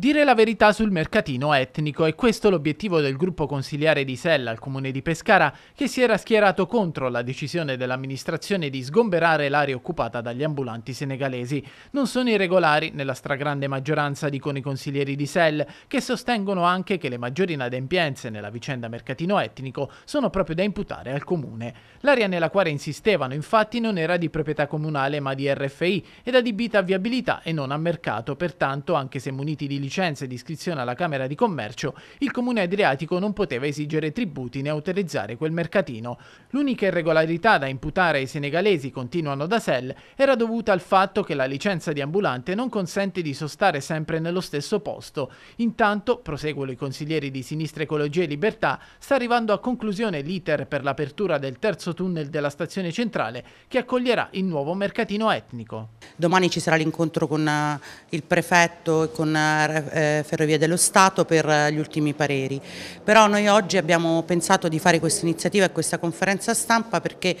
Dire la verità sul mercatino etnico è questo l'obiettivo del gruppo consiliare di Sella al comune di Pescara che si era schierato contro la decisione dell'amministrazione di sgomberare l'area occupata dagli ambulanti senegalesi. Non sono irregolari nella stragrande maggioranza dicono i consiglieri di Sell che sostengono anche che le maggiori inadempienze nella vicenda mercatino etnico sono proprio da imputare al comune. L'area nella quale insistevano infatti non era di proprietà comunale ma di RFI ed adibita a viabilità e non a mercato, pertanto anche se muniti di licenza licenze di iscrizione alla Camera di Commercio, il comune adriatico non poteva esigere tributi né autorizzare quel mercatino. L'unica irregolarità da imputare ai senegalesi, continuano da Sel, era dovuta al fatto che la licenza di ambulante non consente di sostare sempre nello stesso posto. Intanto, proseguono i consiglieri di Sinistra Ecologia e Libertà, sta arrivando a conclusione l'iter per l'apertura del terzo tunnel della stazione centrale che accoglierà il nuovo mercatino etnico. Domani ci sarà l'incontro con eh, il prefetto e con eh, eh, Ferrovie dello Stato per eh, gli ultimi pareri. Però noi oggi abbiamo pensato di fare questa iniziativa e questa conferenza stampa perché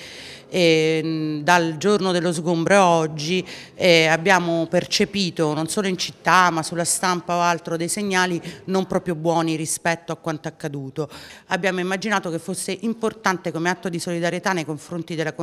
ehm, dal giorno dello sgombro oggi eh, abbiamo percepito non solo in città ma sulla stampa o altro dei segnali non proprio buoni rispetto a quanto accaduto. Abbiamo immaginato che fosse importante come atto di solidarietà nei confronti della,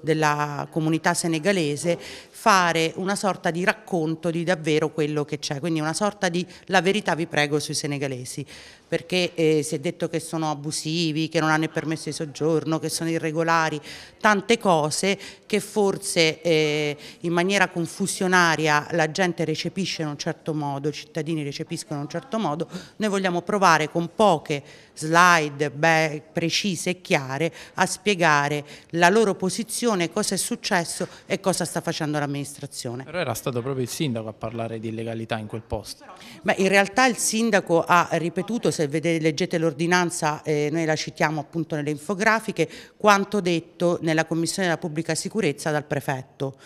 della comunità senegalese fare una sorta di racconto di davvero quello che c'è, quindi una sorta di di la verità vi prego sui senegalesi, perché eh, si è detto che sono abusivi, che non hanno il permesso di soggiorno, che sono irregolari, tante cose che forse eh, in maniera confusionaria la gente recepisce in un certo modo, i cittadini recepiscono in un certo modo, noi vogliamo provare con poche slide beh, precise e chiare a spiegare la loro posizione, cosa è successo e cosa sta facendo l'amministrazione. Però era stato proprio il sindaco a parlare di illegalità in quel posto. Ma in realtà il sindaco ha ripetuto, se vedete, leggete l'ordinanza, eh, noi la citiamo appunto nelle infografiche, quanto detto nella Commissione della Pubblica Sicurezza dal prefetto.